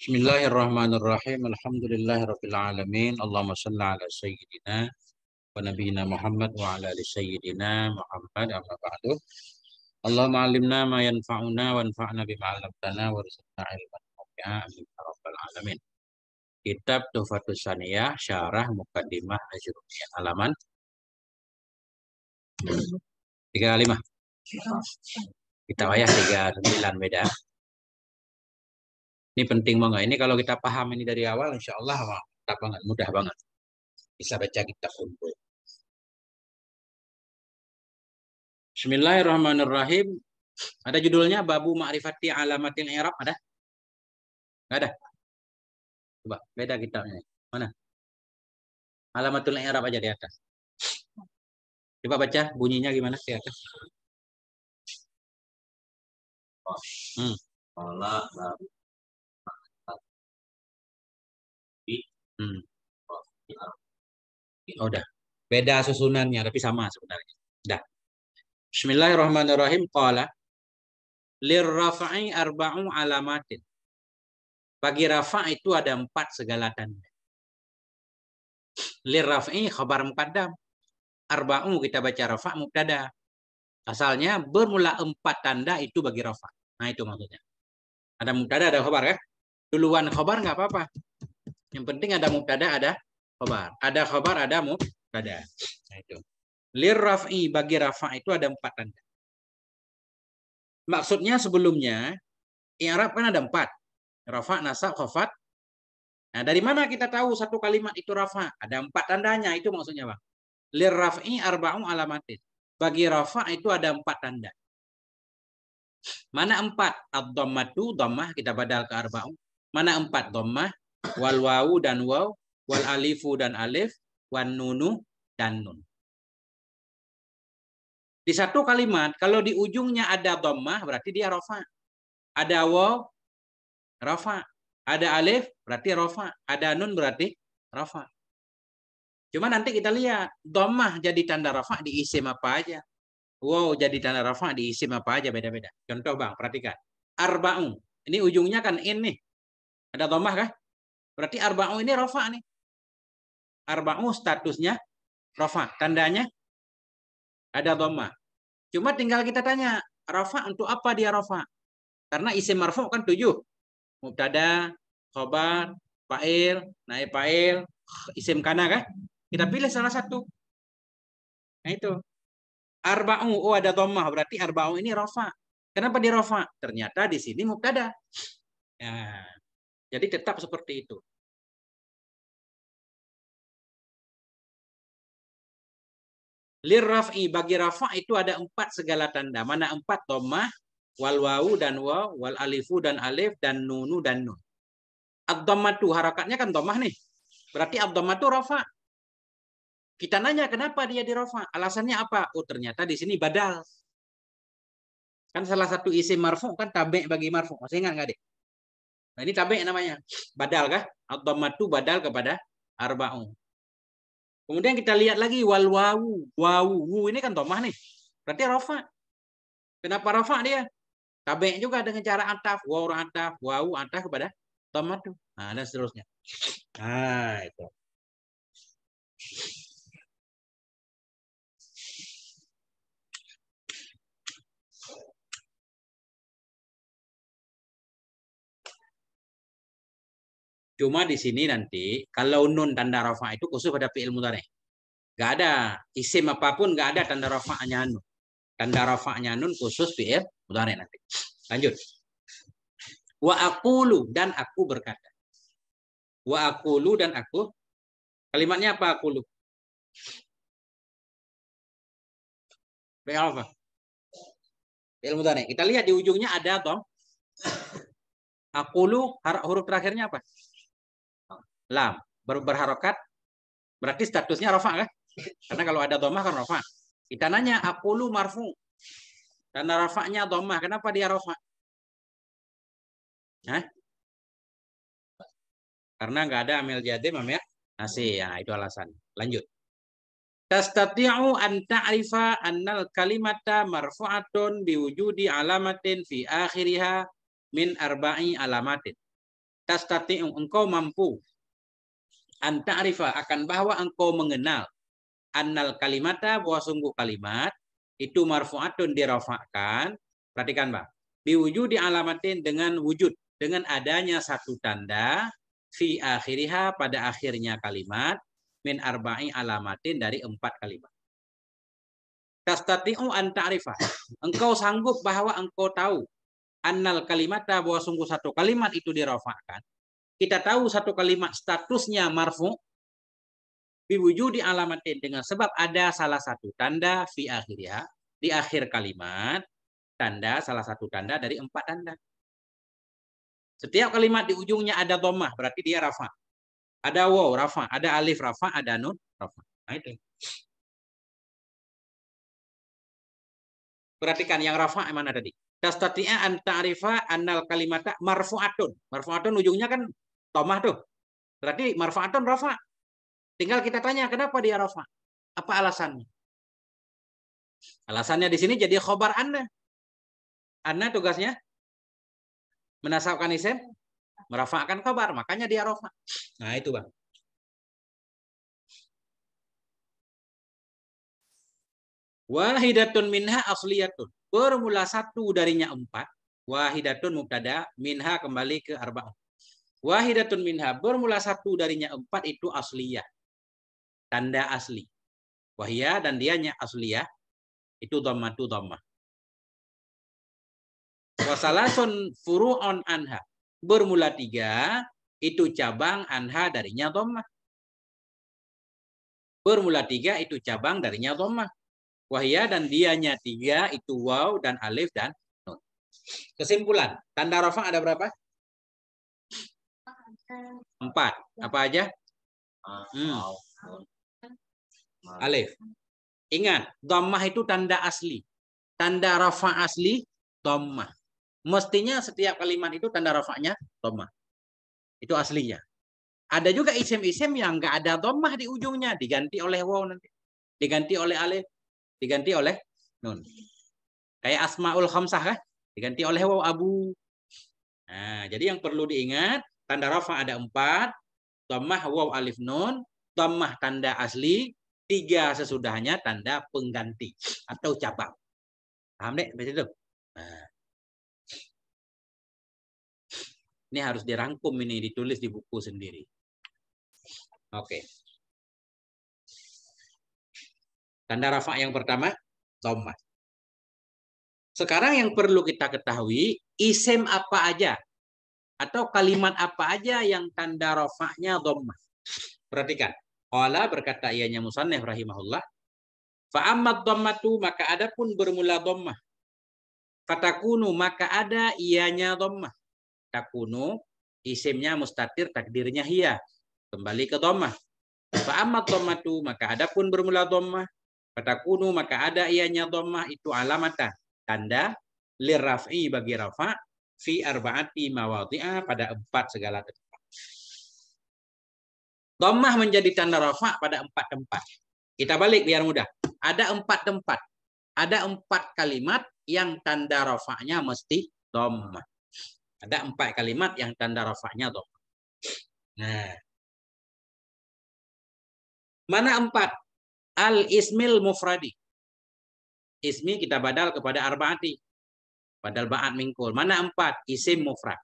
Bismillahirrahmanirrahim. Alhamdulillahirabbil alamin. Allahumma shalli ala sayyidina wa nabiyyina Muhammad wa ala ali sayyidina Muhammad amma ba'du. Allahumma 'allimna ma yanfa'una anfa'na bima 'allamtana warzuqna 'ilman nafi'a amin ya rabbil alamin. Kitab Tuhfatus Saniyah Syarah Muqaddimah Ajrumiyah halaman 35. Kita wayah 39 beda. Ini penting banget. Ini kalau kita paham ini dari awal, insya Allah mudah banget, mudah banget. Bisa baca kita kumpul. Bismillahirrahmanirrahim. Ada judulnya Babu Ma'rifati Alamatil Irab ada? Gak ada. Coba beda kitabnya. Mana? Alamatul Irab aja di atas. Coba baca bunyinya gimana di atas. Hmm. Hmm. Oh, udah. Beda susunannya, tapi sama sebenarnya. Dah. Bismillahirrahmanirrahim. Qala. Lirrafa'i arba'u alamatin. Bagi rafa' itu ada empat segala tanda. Lirrafa'i khabar mukaddam. Arba'u kita baca rafa' mukdada. Asalnya bermula empat tanda itu bagi rafa'. Nah itu maksudnya. Ada mukdada, ada khabar ya. Duluan khabar nggak apa-apa. Yang penting ada mubtada, ada khobar. Ada khobar, ada mubtada. Nah, itu. Lir raf'i bagi rafa itu ada empat tanda. Maksudnya sebelumnya i'rab kan ada empat. Rafa, nasab, khafat. Nah, dari mana kita tahu satu kalimat itu rafa? Ada empat tandanya, itu maksudnya, Bang. Lir raf'i arba'u alamatin. Bagi rafa itu ada empat tanda. Mana empat? Ad-dhammatu, dhammah, kita badal ke arba'u. Mana empat? Dhammah, wal wawu dan waw, wal alifu dan alif, wan nunu dan nun. Di satu kalimat, kalau di ujungnya ada dhammah, berarti dia rofa. Ada waw, rofa. Ada alif, berarti rofa. Ada nun, berarti rofa. Cuma nanti kita lihat, dhammah jadi tanda rofa di isim apa aja. Wow jadi tanda rofa di isim apa aja beda-beda. Contoh bang, perhatikan. Arba'ung. Ini ujungnya kan in nih. Ada dhammah kah? Berarti arba'u ini rofa nih. Arba'u statusnya rofa. Tandanya ada dhamma. Cuma tinggal kita tanya, rofa untuk apa dia rofa? Karena isim marfu kan tujuh. Mubtada, khobar, fa'il, naib fa'il, isim kana kan? Kita pilih salah satu. Nah itu. Arba'u, oh ada dhamma. Berarti arba'u ini rofa. Kenapa di rofa? Ternyata di sini mubtada. Ya. Jadi tetap seperti itu. Lirraf'i bagi rafa itu ada empat segala tanda. Mana empat? Domah, wal wawu dan waw, wal alifu dan alif, dan nunu dan nun. itu harakatnya kan domah nih. Berarti itu rafa. Kita nanya kenapa dia di rafa? Alasannya apa? Oh ternyata di sini badal. Kan salah satu isi marfu kan tabek bagi marfu. Masih ingat nggak deh? Nah, ini tabek namanya. Badal kah? itu badal kepada arba'u. Kemudian kita lihat lagi wal wawu. Wawu wu ini kan domah nih. Berarti rafa. Kenapa rafa dia? Tabek juga dengan cara ataf, wawu ataf, wawu ataf kepada domah tuh. Nah, dan seterusnya. Nah, itu. Cuma di sini nanti kalau nun tanda rafa itu khusus pada fi'il mudhari. Gak ada isim apapun gak ada tanda rafa'nya nun. Tanda rafa'nya nun khusus fi'il mudhari nanti. Lanjut. Wa aqulu dan aku berkata. Wa aqulu dan aku kalimatnya apa aqulu? Fi'il apa? Fi'il mudhari. Kita lihat di ujungnya ada dong. Aqulu huruf terakhirnya apa? lam. Baru berharokat, berarti statusnya rofa kan? Karena kalau ada domah kan rofa. Kita nanya, apulu marfu. Karena rafaknya domah. Kenapa dia rofa? Hah? Karena nggak ada amil jadim, ya nasi Ya, itu alasan. Lanjut. Tastati'u an ta'rifa annal kalimata marfu'atun biwujudi alamatin fi akhiriha min arba'i alamatin. Tastati'u engkau mampu anta'rifa akan bahwa engkau mengenal annal kalimata bahwa sungguh kalimat itu marfu'atun dirafa'kan perhatikan Pak biwujudi alamatin dengan wujud dengan adanya satu tanda fi akhiriha pada akhirnya kalimat min arba'i alamatin dari empat kalimat tastati'u an ta'rifah engkau sanggup bahwa engkau tahu annal kalimata bahwa sungguh satu kalimat itu dirafa'kan kita tahu satu kalimat statusnya marfu biwujudi alamatin dengan sebab ada salah satu tanda fi akhirnya di akhir kalimat tanda salah satu tanda dari empat tanda. Setiap kalimat di ujungnya ada domah berarti dia rafa. Ada waw rafa, ada alif rafa, ada nun rafa. Nah, itu. Perhatikan yang rafa mana tadi? Tastati'a an ta'rifa annal kalimata marfu'atun. Marfu'atun ujungnya kan tomah tuh. Berarti marfa'atun rafa. Tinggal kita tanya kenapa dia rafa? Apa alasannya? Alasannya di sini jadi khobar Anda. Anna tugasnya menasabkan isim, merafa'kan khobar, makanya dia rafa. Nah, itu Bang. Wahidatun minha asliyatun. Bermula satu darinya empat. Wahidatun mubtada minha kembali ke arba'ah. Wahidatun minha bermula satu darinya empat itu asliyah. Tanda asli. Wahia dan dianya asliyah itu dhammatu dhamma. Wasalasun furu'on anha. Bermula tiga itu cabang anha darinya dhamma. Bermula tiga itu cabang darinya dhamma. Wahia dan dianya tiga itu waw dan alif dan nun. Kesimpulan, tanda rafa ada berapa? Empat. Ya. Apa aja? Hmm. Alif. Ingat, dhammah itu tanda asli. Tanda rafa asli, dhammah. Mestinya setiap kalimat itu tanda rafa'nya dhammah. Itu aslinya. Ada juga isim-isim yang nggak ada dhammah di ujungnya, diganti oleh waw nanti. Diganti oleh alif, diganti oleh nun. Kayak asmaul khamsah kan? Diganti oleh waw abu. Nah, jadi yang perlu diingat, Tanda rafa ada empat. tomah waw alif nun. tomah tanda asli. Tiga sesudahnya tanda pengganti atau cabang. Paham deh? Sampai situ. Nah. Ini harus dirangkum ini ditulis di buku sendiri. Oke. Okay. Tanda rafa yang pertama tomah. Sekarang yang perlu kita ketahui isim apa aja atau kalimat apa aja yang tanda rofaknya dhamma. Perhatikan. Qala berkata ianya musannif rahimahullah. Fa'ammat dhammatu maka ada pun bermula dhamma. Fatakunu maka ada ianya dhamma. Takunu isimnya mustatir takdirnya hiya. Kembali ke dhammah. Fa'ammat dhammatu maka ada pun bermula dhamma. Fatakunu maka ada ianya dhamma itu alamata. Tanda lirraf'i bagi rafa fi arba'ati mawadhi'ah pada empat segala tempat. Dhammah menjadi tanda rafa pada empat tempat. Kita balik biar mudah. Ada empat tempat. Ada empat kalimat yang tanda rafa'nya mesti dhammah. Ada empat kalimat yang tanda rafa'nya dhammah. Nah. Mana empat? Al ismil mufradi. Ismi kita badal kepada arbaati. Padahal ba'at mingkul. Mana empat? Isim mufrad.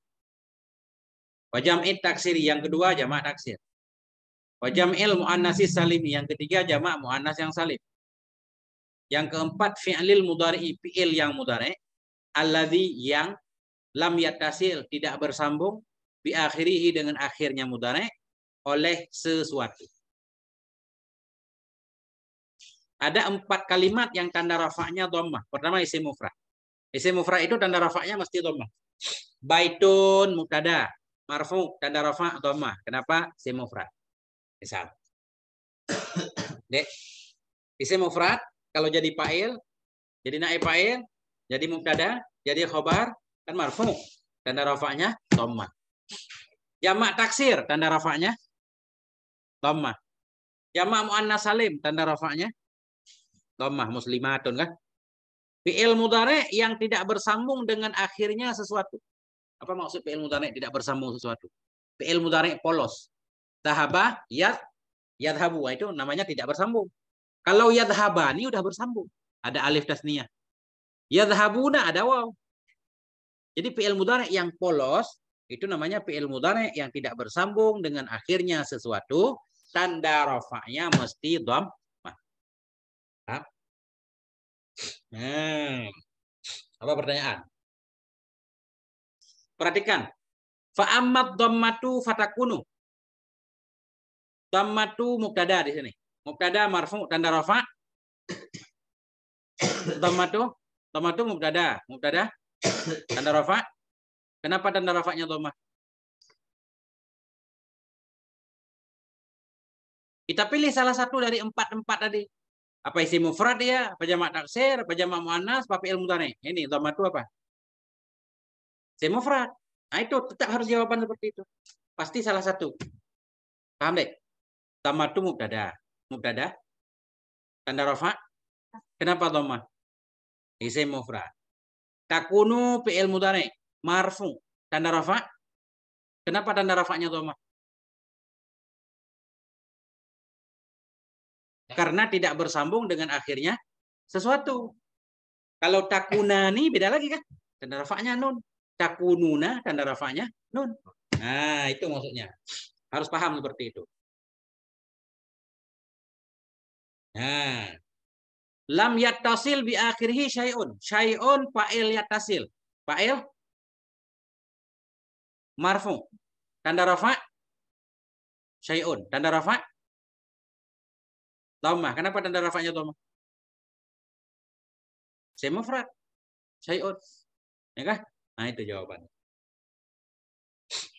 Wajam Wajam'i taksiri. Yang kedua jamak taksir. Wajam il mu'annasi salimi. Yang ketiga jamak mu'annas yang salim. Yang keempat fi'lil mudari'i. Fi'il yang mudari'i. Alladhi yang lam yatasil. Tidak bersambung. Biakhirihi dengan akhirnya mudari'i. Oleh sesuatu. Ada empat kalimat yang tanda rafa'nya dhammah. Pertama isim mufrad. Isim mufrad itu tanda rafaknya mesti dhamma. Baitun mubtada, marfu tanda rafa dhamma. Kenapa? Isim mufrad. Misal. Dek. Isim mufrad kalau jadi fa'il, jadi naib fa'il, jadi mubtada, jadi khobar, kan marfu. Tanda rafaknya dhamma. Jamak taksir tanda rafaknya dhamma. Jamak muannas salim tanda rafaknya dhamma muslimatun kan? Fi'il mudare yang tidak bersambung dengan akhirnya sesuatu. Apa maksud fi'il mudare tidak bersambung sesuatu? Fi'il mudare polos. Tahaba, yad, yadhabu. Nah, itu namanya tidak bersambung. Kalau yadhabani sudah bersambung. Ada alif tasniyah. Yadhabuna ada waw. Jadi fi'il mudare yang polos itu namanya fi'il mudare yang tidak bersambung dengan akhirnya sesuatu. Tanda rofaknya mesti dom, Hmm. apa pertanyaan? Perhatikan. Fa'ammat dhammatu fatakunu. Dhammatu muktada di sini. Muktada marfu tanda rafa. dhammatu dhammatu muktada. Muktada tanda rafa. Kenapa tanda rafanya dhamma? Kita pilih salah satu dari empat-empat tadi apa isi mufrad ya, apa jamak taksir, apa jamak muannas, apa ilmu mudhari. Ini dhamma itu apa? Isi mufrad. Nah itu tetap harus jawaban seperti itu. Pasti salah satu. Paham deh? Dhamma itu mubtada. Mubtada tanda rafa. Kenapa dhamma? Isi mufrad. Takunu fi'il mudhari marfu. Tanda rafa. Kenapa tanda rafa'nya dhamma? Ya. Karena tidak bersambung dengan akhirnya sesuatu. Kalau takunani beda lagi kan? Tanda rafanya nun. Takununa tanda rafanya nun. Nah, itu maksudnya. Harus paham seperti itu. Nah, lam yattasil bi akhirhi syai'un. Syai'un fa'il yattasil. Fa'il marfu. Tanda rafa syai'un. Tanda rafa Tomah. Kenapa tanda rafanya Tomah? Saya mufrad. Syai'un. Ya kan? Nah, itu jawabannya.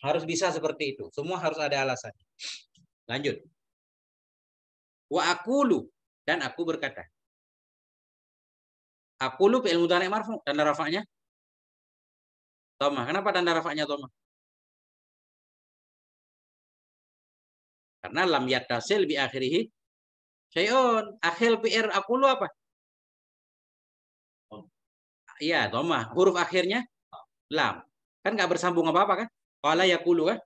Harus bisa seperti itu. Semua harus ada alasannya Lanjut. Wa akulu dan aku berkata. Akulu fi'il mudhari marfu tanda rafanya Tomah. Kenapa tanda rafanya Tomah? Karena lam yatasil bi akhirih Syai'un. akhir PR aku lu apa? Iya, toma Huruf akhirnya lam. Kan nggak bersambung apa-apa kan? ya yakulu kan? Eh?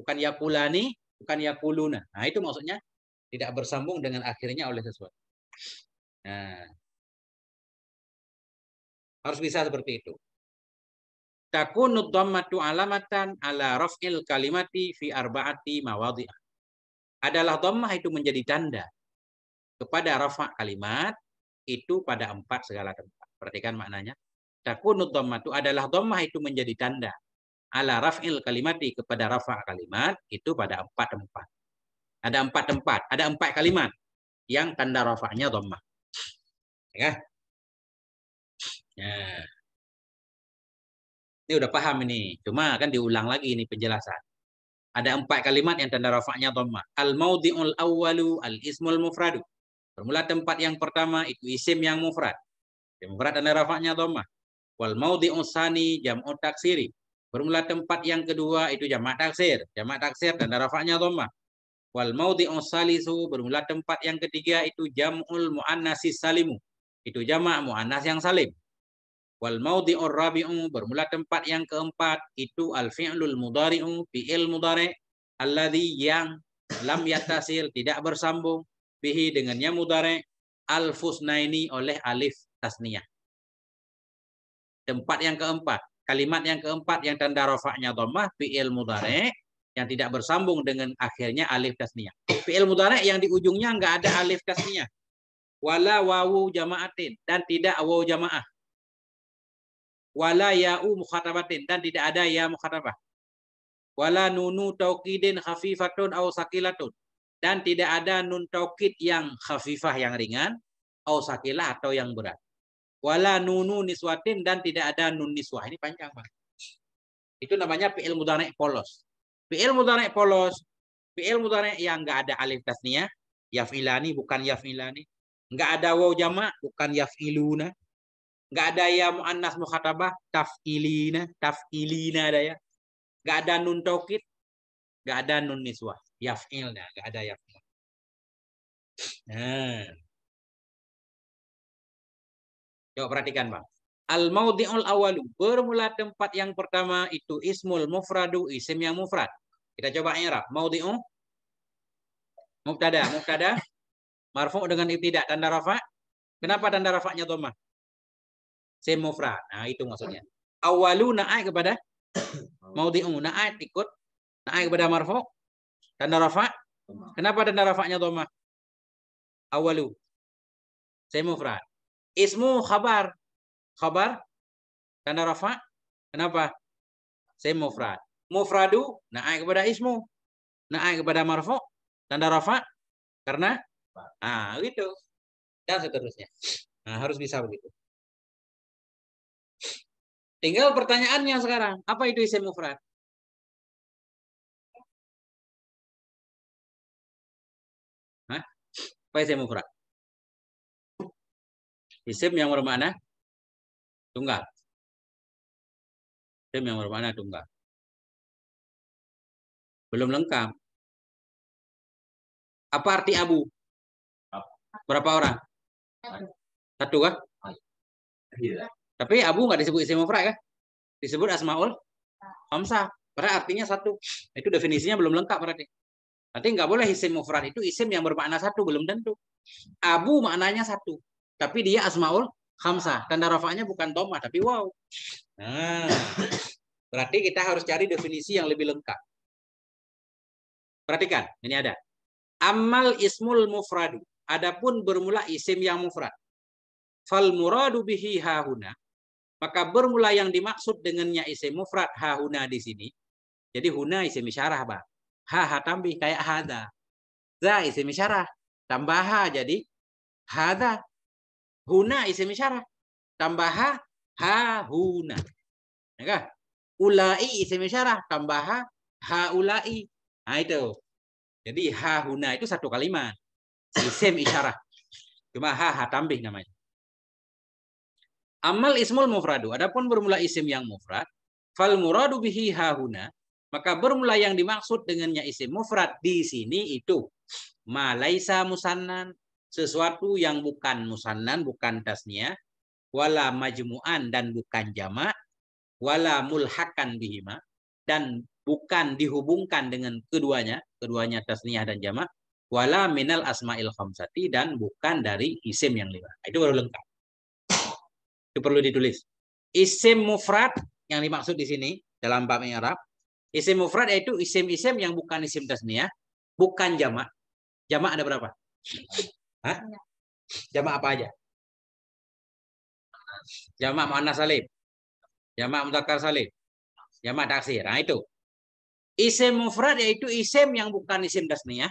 Bukan ya yakulani, bukan ya yakuluna. Nah, itu maksudnya tidak bersambung dengan akhirnya oleh sesuatu. Nah, harus bisa seperti itu. Takunut dhammatu alamatan ala raf'il kalimati fi arba'ati mawadhi'ah. Adalah dhammah itu menjadi tanda kepada rafa kalimat itu pada empat segala tempat. Perhatikan maknanya. dhamma itu adalah dhamma itu menjadi tanda ala raf'il kalimati kepada rafa kalimat itu pada empat tempat. Ada empat tempat, ada empat kalimat yang tanda rafa'nya dhamma. Ya. Ya. Ini udah paham ini. Cuma kan diulang lagi ini penjelasan. Ada empat kalimat yang tanda rafa'nya dhamma. Al maudhi'ul awwalu al ismul mufradu. Bermula tempat yang pertama itu isim yang mufrad. mufrad adalah rafaknya dhamma. Wal maudhi'u usani jam'u taksiri. Bermula tempat yang kedua itu jamak taksir. Jamak taksir dan rafaknya dhamma. Wal maudi usalisu bermula tempat yang ketiga itu jam'ul muannasi salimu. Itu jamak muannas yang salim. Wal maudi urrabi'u bermula tempat yang keempat itu al fi'lul mudhari'u fi'il mudhari' alladhi yang lam yatasil tidak bersambung bihi dengannya mudare al fusnaini oleh alif tasniyah. Tempat yang keempat, kalimat yang keempat yang tanda rofaknya dhammah fi'il mudare yang tidak bersambung dengan akhirnya alif tasniyah. Fi'il mudare yang di ujungnya enggak ada alif tasniyah. Wala wawu jama'atin dan tidak wawu jamaah. Wala ya'u mukhatabatin dan tidak ada ya mukhatabah wala nunu taukidin khafifatun au sakilatun dan tidak ada nun taukid yang khafifah yang ringan au sakilah atau yang berat. Wala nunu niswatin dan tidak ada nun niswah. Ini panjang pak. Itu namanya fi'il mudhari' polos. Fi'il mudhari' polos, fi'il mudhari' yang enggak ada alif tasniyah, yaf'ilani bukan yaf'ilani. Enggak ada waw jamak bukan yaf'iluna. Enggak ada ya muannas mukhatabah taf'ilina, taf'ilina ada ya. Enggak ada nun taukid, enggak ada nun niswah yaf'ilnya, nggak ada yaf'il. Nah. Coba perhatikan, Bang. Al maudiul awalu, bermula tempat yang pertama itu ismul mufradu, isim yang mufrad. Kita coba i'rab. maudiu mubtada, mubtada marfu dengan ibtidak tanda rafa. Kenapa tanda rafa'nya dhamma? Isim mufrad. Nah, itu maksudnya. Awalu naik kepada maudhi'u, naik ikut naik kepada marfu, Tanda rafa? Kenapa tanda rafa'nya dhamma? Awalu. Saya mufrad. Ismu khabar. Khabar tanda rafa? Kenapa? Saya mufrad. Mufradu naik kepada ismu. Naik kepada marfu. Tanda rafa? Karena ah gitu. Dan seterusnya. Nah, harus bisa begitu. Tinggal pertanyaannya sekarang, apa itu isim mufrad? isim mufrad. Isim yang bermakna tunggal. Isim yang bermakna tunggal. Belum lengkap. Apa arti abu? Berapa orang? Satu kan? Iya. Tapi abu nggak disebut isim mufrad kan Disebut asmaul hamsah. Berarti artinya satu. Itu definisinya belum lengkap berarti. Nanti nggak boleh isim mufrad itu isim yang bermakna satu belum tentu. Abu maknanya satu, tapi dia asmaul khamsah. Tanda rafa'nya bukan toma tapi wow. Nah, berarti kita harus cari definisi yang lebih lengkap. Perhatikan, ini ada. Amal ismul mufradu. Adapun bermula isim yang mufrad. Fal muradu bihi hahuna. Maka bermula yang dimaksud dengannya isim mufrad hahuna di sini. Jadi huna isim isyarah, Pak. Ha ha tambih kayak hada. Za isim isyarah. Tambah ha jadi hada. Huna isim isyarah. Tambah ha, ha huna. Ya Ulai isim isyarah. Tambah ha, ha ulai. Nah itu. Jadi ha huna itu satu kalimat. Isim isyarah. Cuma ha ha tambih namanya. Amal ismul mufradu. Adapun bermula isim yang mufrad, fal muradu bihi huna. Maka bermula yang dimaksud dengannya isim mufrad di sini itu malaisa musannan, sesuatu yang bukan musannan, bukan tasnya, wala majmu'an dan bukan jamak, wala mulhakan bihima dan bukan dihubungkan dengan keduanya, keduanya tasniyah dan jamak, wala minal asma'il khamsati dan bukan dari isim yang lima. Nah, itu baru lengkap. Itu perlu ditulis. Isim mufrad yang dimaksud di sini dalam bab Arab Isim mufrad yaitu isim-isim yang bukan isim tasniyah, bukan jamak. Jamak ada berapa? Hah? Iya. Jamak apa aja? Jamak mana salim. Jamak mudzakkar salim. Jamak taksir. Nah itu. Isim mufrad yaitu isim yang bukan isim tasniyah,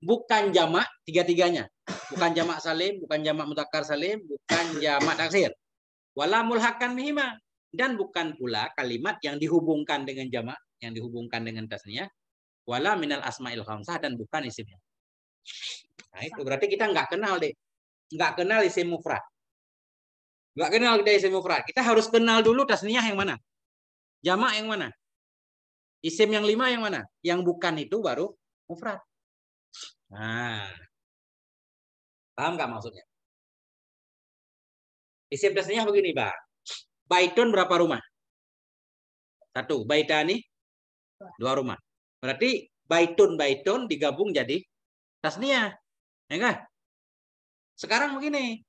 bukan jamak tiga-tiganya. Bukan jamak salim, bukan jamak mutakar salim, bukan jamak taksir. Wala mulhakan mihima dan bukan pula kalimat yang dihubungkan dengan jamak yang dihubungkan dengan tasnya wala minal asma'il khamsah dan bukan isimnya. Nah itu berarti kita nggak kenal deh. Nggak kenal isim mufrad. Nggak kenal kita isim mufrad. Kita harus kenal dulu tasniyah yang mana. Jamak yang mana. Isim yang lima yang mana. Yang bukan itu baru mufrad. Nah. Paham nggak maksudnya? Isim tasniyah begini, Pak. Baitun berapa rumah? Satu. Baitani Dua rumah. Berarti baitun baitun digabung jadi tasnia. Ya enggak? Sekarang begini.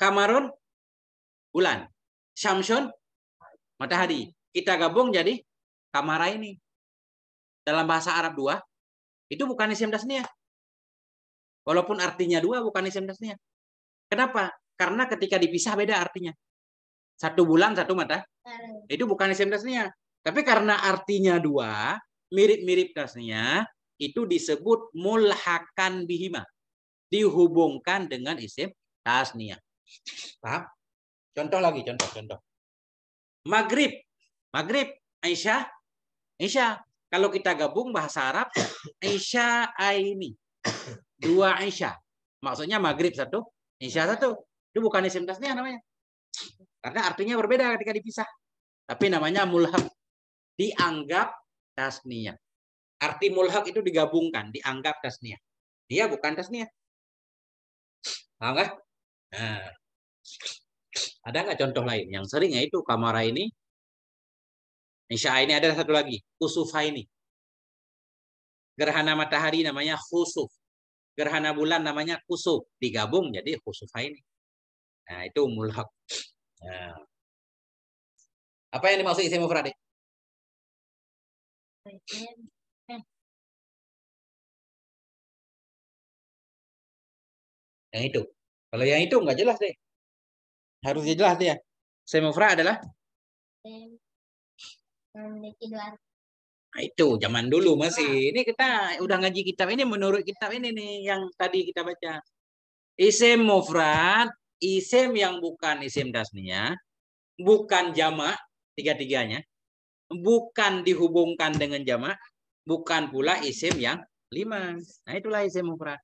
Kamarun bulan. Syamsun matahari. Kita gabung jadi kamara ini. Dalam bahasa Arab dua itu bukan isim tasnia. Walaupun artinya dua bukan isim tasnia. Kenapa? Karena ketika dipisah beda artinya. Satu bulan satu mata. Itu bukan isim tasnia. Tapi karena artinya dua, mirip-mirip tasnya itu disebut mulhakan bihima. Dihubungkan dengan isim tasnia. Paham? Contoh lagi, contoh, contoh. Maghrib. Maghrib. Aisyah. Aisyah. Kalau kita gabung bahasa Arab, Aisyah Aini. Dua Aisyah. Maksudnya maghrib satu, Aisyah satu. Itu bukan isim tasnya namanya. Karena artinya berbeda ketika dipisah. Tapi namanya mulhak dianggap tasniah Arti mulhak itu digabungkan, dianggap tasniah Dia bukan tasniah Paham nggak? Nah. Ada nggak contoh lain? Yang sering ya itu kamara ini. Insya ini ada satu lagi. Kusufa ini. Gerhana matahari namanya khusuf. Gerhana bulan namanya kusuf. Digabung jadi khusufa ini. Nah itu mulhak. Nah. Apa yang dimaksud isim mufrad? Yang itu. Kalau yang itu nggak jelas deh. Harusnya jelas dia. Ya. Semofra adalah Nah, itu zaman dulu masih. Ini kita udah ngaji kitab ini menurut kitab ini nih yang tadi kita baca. Isim mufrad, isim yang bukan isim dasnya, bukan jamak tiga-tiganya bukan dihubungkan dengan jamak, bukan pula isim yang lima. Nah itulah isim mufrad.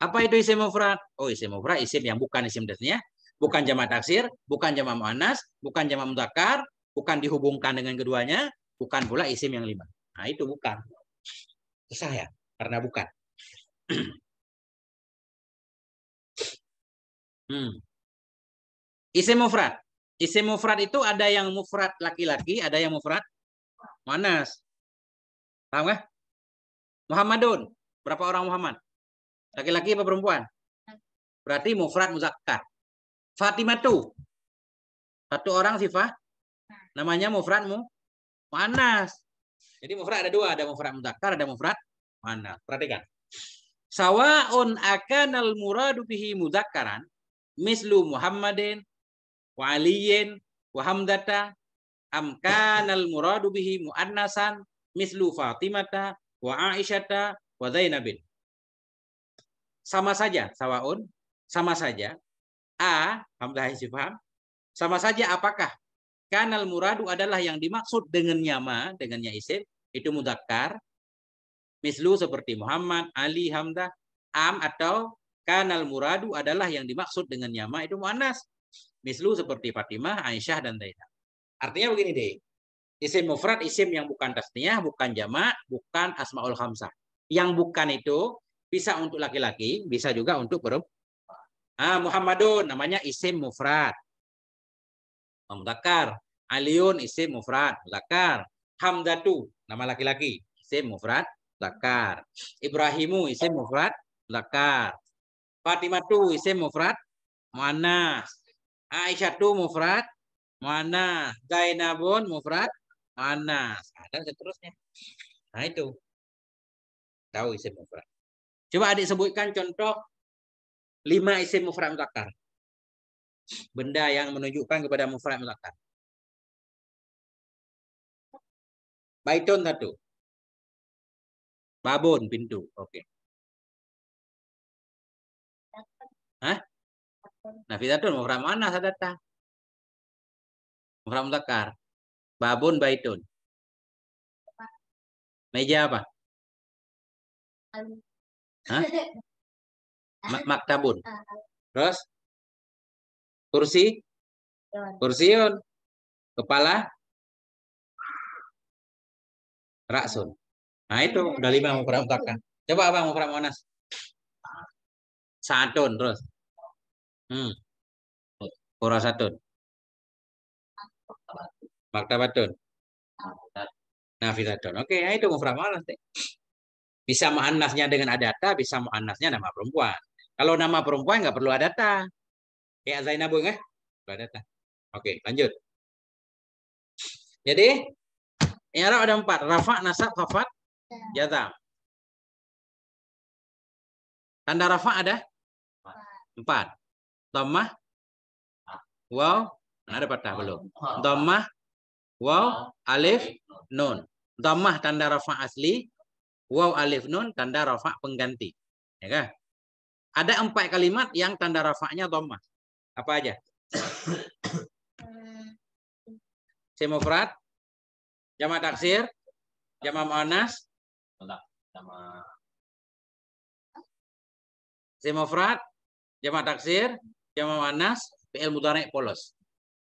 Apa itu isim mufrad? Oh, isim mufrad isim yang bukan isim dasarnya, bukan jamak taksir, bukan jamak muannas, bukan jamak mutakar, bukan dihubungkan dengan keduanya, bukan pula isim yang lima. Nah, itu bukan. Susah ya, karena bukan. hmm. Isim mufrad Isim mufrad itu ada yang mufrad laki-laki, ada yang mufrad Manas. Paham nggak? Muhammadun. Berapa orang Muhammad? Laki-laki apa perempuan? Berarti mufrad muzakkar. Fatimatu. Satu orang sifat. Namanya mufrad mu Manas. Jadi mufrad ada dua. Ada mufrad muzakkar, ada mufrad Manas. Perhatikan. Sawa'un akanal muradu bihi muzakkaran mislu Muhammadin wa aliyin wa hamdata amkanal muradu bihi muannasan mislu Fatimata wa Aisyata wa Zainabin. Sama saja sawaun, sama saja a hamdahi sifam, sama saja apakah kanal muradu adalah yang dimaksud dengan nyama, dengannya isim itu mudakar mislu seperti Muhammad, Ali, Hamdah, am atau kanal muradu adalah yang dimaksud dengan nyama itu muannas. Mislu seperti Fatimah, Aisyah, dan lain-lain. Artinya begini deh. Isim mufrad, isim yang bukan tasniyah, bukan jamak, bukan asmaul hamzah. Yang bukan itu bisa untuk laki-laki, bisa juga untuk perempuan. Ah, Muhammadun namanya isim mufrad. Muzakkar. Aliun isim mufrad, muzakkar. Hamdatu nama laki-laki, isim mufrad, muzakkar. Ibrahimu isim mufrad, muzakkar. Fatimatu isim mufrad, muannas tu mufrad mana Zainabun mufrad mana? Ada seterusnya. Nah itu. Tahu isim mufrad. Coba adik sebutkan contoh lima isim mufrad mutakar Benda yang menunjukkan kepada mufrad mutakar Baitun satu. Babun pintu. Oke. Okay. Nah, Mufram mana muannas datang. Mufrad Zakar, Babun baitun. Meja apa? Hah? Maktabun. Terus? Kursi? Kursiun. Kepala? Raksun. Nah itu udah lima mufrad mutakan. Coba abang Mufram monas. Satun terus. Hmm. Khurasatun. Maktabatun. Nafidatun. Oke, ya itu mufrad nanti. Bisa muannasnya dengan adata, bisa muannasnya nama perempuan. Kalau nama perempuan nggak perlu adata. Ya Zainabu nggak? Perlu adata. Oke, lanjut. Jadi, yang ada empat. Rafa, nasab, hafat, jazam. Tanda rafa ada? Empat. Dhammah Wow nah, Ada patah belum Dhammah Wow Alif Nun Dhammah tanda rafa asli Wow alif nun tanda rafa pengganti ya kan? Ada empat kalimat yang tanda rafa'nya dhammah Apa aja? Semofrat Jama taksir Jama mu'anas Jama Semofrat Jama taksir jama pl fi'il mudhari polos.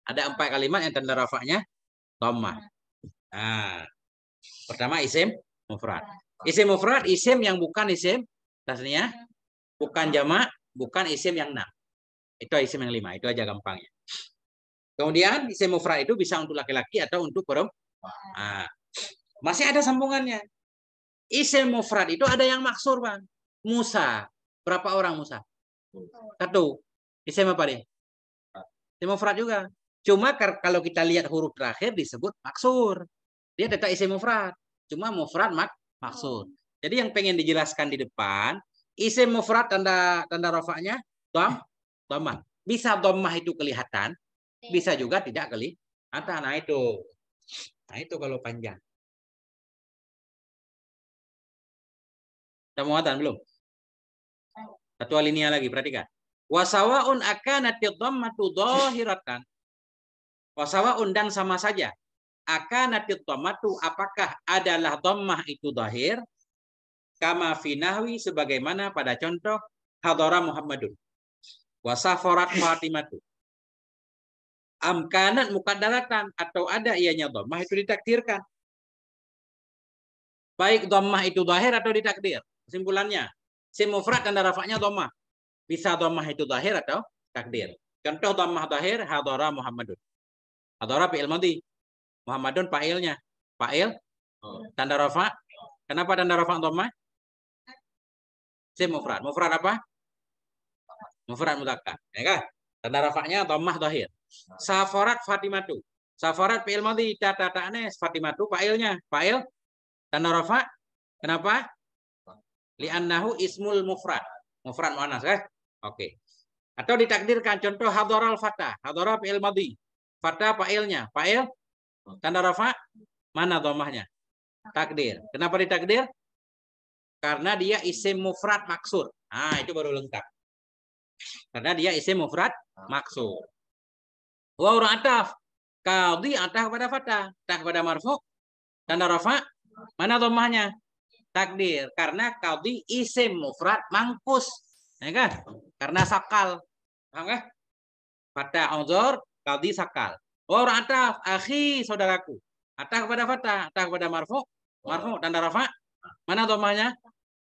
Ada empat kalimat yang tanda rafaknya dhammah. Nah, pertama isim mufrad. Isim mufrad isim yang bukan isim tasnya, bukan jamak, bukan isim yang enam. Itu isim yang lima, itu aja gampangnya. Kemudian isim mufrad itu bisa untuk laki-laki atau untuk perempuan. Nah, masih ada sambungannya. Isim mufrad itu ada yang maksur, Bang. Musa. Berapa orang Musa? Satu. Isim apa dia? Isim mufrad juga. Cuma kalau kita lihat huruf terakhir disebut maksur. Dia tetap isim mufrad. Cuma mufrad mak maksur. Oh. Jadi yang pengen dijelaskan di depan, isim mufrad tanda tanda rafanya dom domah. Bisa domah itu kelihatan, iya. bisa juga tidak kelihatan. Nah itu. Nah itu kalau panjang. Kita muatan belum? Satu alinea lagi, perhatikan. Wasawaun akanati dhammatu dhahiratan. Wasawaun dan sama saja. Akanati dhammatu apakah adalah dhammah itu dhahir? Kama finawi sebagaimana pada contoh hadara Muhammadun. Wasaforat Fatimatu. Amkanat mukaddaratan atau ada ianya dhammah itu ditakdirkan. Baik dhammah itu dhahir atau ditakdir. Kesimpulannya, si dan rafaknya dhammah. Bisa domah itu dahir atau takdir. Contoh domah dahir hadora Muhammadun. Hadora pil madhi. Muhammadun pailnya. Pail. tanda rafa. Kenapa tanda rafa dhammah? Si mufrad. Mufrad apa? Mufrad mutaka. Ya kan? Tanda rafa'nya domah dahir. Safarat Fatimatu. Safarat fi'il madhi catatane Fatimatu Pailnya. Pail. tanda rafa. Kenapa? Li'annahu ismul mufrad. Mufrad mana? Ya. Eh? Oke. Okay. Atau ditakdirkan contoh hadaral fata, hadara fi'il madhi. Fata fa'ilnya, fa'il tanda rafa mana domahnya? Takdir. Kenapa ditakdir? Karena dia isim mufrad maksur. Ah, itu baru lengkap. Karena dia isim mufrad maksur. Wa ataf. Qadhi atah pada fata, tak pada marfu, tanda rafa mana domahnya? Takdir. Karena kaudi isim mufrad mangkus. Ya kan? karena sakal. Paham nggak? Ya? Fatah onzor, kaldi sakal. Wa oh, ataf, akhi saudaraku. ada kepada fatah, ada kepada marfu, marfu tanda rafa. Mana domanya?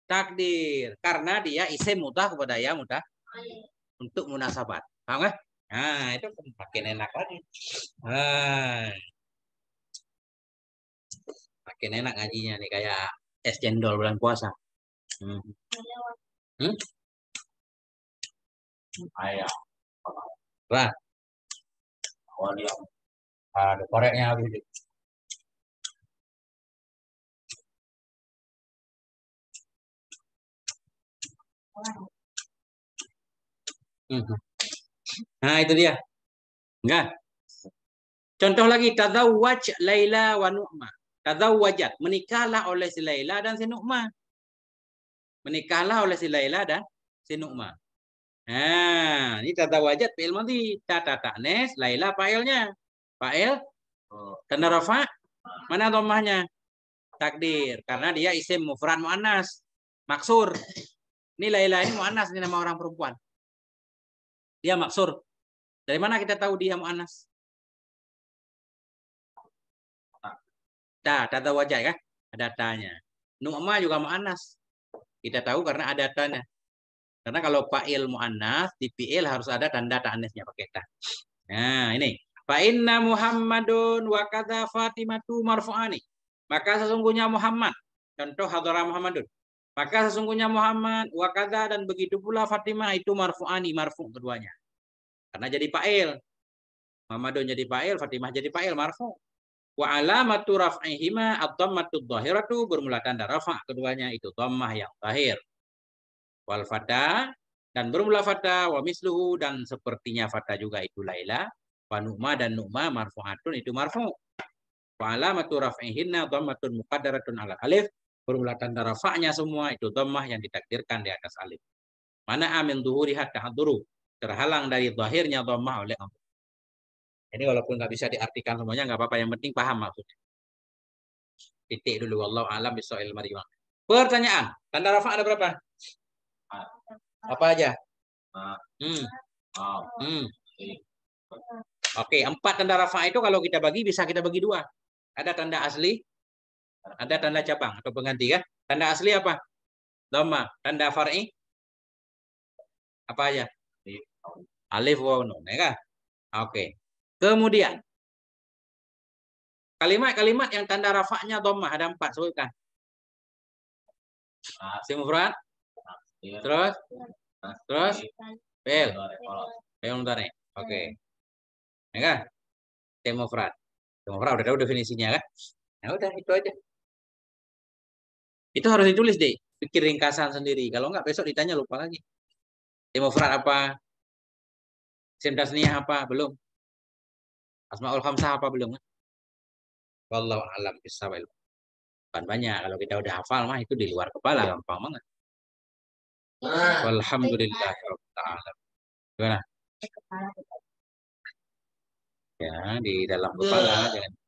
Takdir. Karena dia isim mudah kepada ya mudah untuk munasabat. Paham ya? Nah, itu makin enak lagi. Nah. Makin enak ngajinya nih kayak es cendol bulan puasa. Hmm. Hmm? ayam nah awalnya ah, ada koreknya gitu Nah, itu dia. Enggak. Contoh lagi, tazawwaj Laila wa Nu'ma. Tazawwajat, menikahlah oleh si Laila dan si Nu'ma. Menikahlah oleh si Laila dan si Nu'ma. Nah, ini tata wajah fi'il madhi. Tata ta'nes, Laila fa'ilnya. Fa'il, tanda oh, rafa, mana domahnya? Takdir. Karena dia isim mufran mu'annas. Maksur. Ini Laila ini mu'annas, ini nama orang perempuan. Dia maksur. Dari mana kita tahu dia mu'annas? Ta, nah, tata wajah ya kan? Ada tanya. Nu'ma juga mu'annas. Kita tahu karena ada tanya. Karena kalau fa'il mu'annas di fi'il harus ada tanda ta'anisnya pakai ta. Nah, ini. Fa'inna inna Muhammadun wa kata Fatimatu marfu'ani. Maka sesungguhnya Muhammad, contoh hadrah Muhammadun. Maka sesungguhnya Muhammad wa kata dan begitu pula Fatimah itu marfu'ani, marfu keduanya. Karena jadi fa'il. Muhammadun jadi fa'il, Fatimah jadi fa'il marfu. Wa alamatu raf'ihima ad-dhammatu dhahiratu bermula tanda rafa' keduanya itu dhammah yang zahir wal fata dan bermula fata wa misluhu dan sepertinya fata juga itu laila wa nu'ma dan nu'ma marfu'atun itu marfu wa alamatu raf'ihinna dhammatun muqaddaratun ala alif bermula tanda rafa'nya semua itu dhammah yang ditakdirkan di atas alif mana amin duhuri hatta haduru terhalang dari zahirnya dhammah oleh Allah ini walaupun nggak bisa diartikan semuanya nggak apa-apa yang penting paham maksudnya titik dulu wallahu alam bisa ilmu Pertanyaan, tanda rafa ada berapa? Apa aja? Nah, hmm. Hmm. Oke, empat tanda rafa itu kalau kita bagi bisa kita bagi dua. Ada tanda asli, ada tanda cabang atau pengganti ya. Tanda asli apa? Dhamma. Tanda far'i? Apa aja? Alif, waw, nun. Ya kan? Oke. Kemudian kalimat-kalimat yang tanda rafaknya dhamma ada empat sebutkan. Ah, Iya. Terus? Nah, Terus? Pel. Pel tane. Oke. Ya kan? Demokrat Demokrat udah tahu definisinya kan? Nah udah itu aja. Itu harus ditulis deh. Pikir ringkasan sendiri. Kalau enggak besok ditanya lupa lagi. Demokrat apa? Sim apa? Belum. Asmaul khamsah apa belum? Kan? Wallahu alam banyak. Kalau kita udah hafal mah itu di luar kepala iya. gampang banget. Nah, Alhamdulillah Gimana? Ya, di dalam kepala dengan